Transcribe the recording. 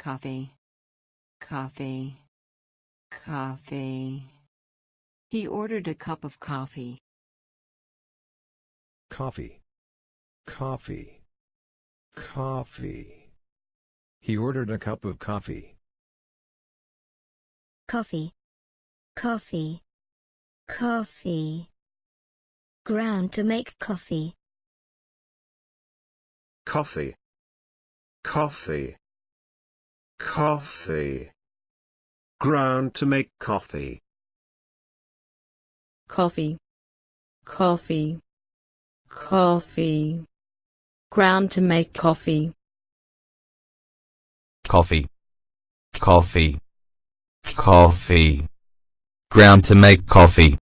coffee, coffee, coffee. He ordered a cup of coffee. Coffee, coffee, coffee. He ordered a cup of coffee. Coffee, coffee, coffee. Ground to make coffee. Coffee, coffee. Coffee. Ground to make coffee. Coffee. Coffee. Coffee. Ground to make coffee. Coffee. Coffee. Coffee. Ground to make coffee.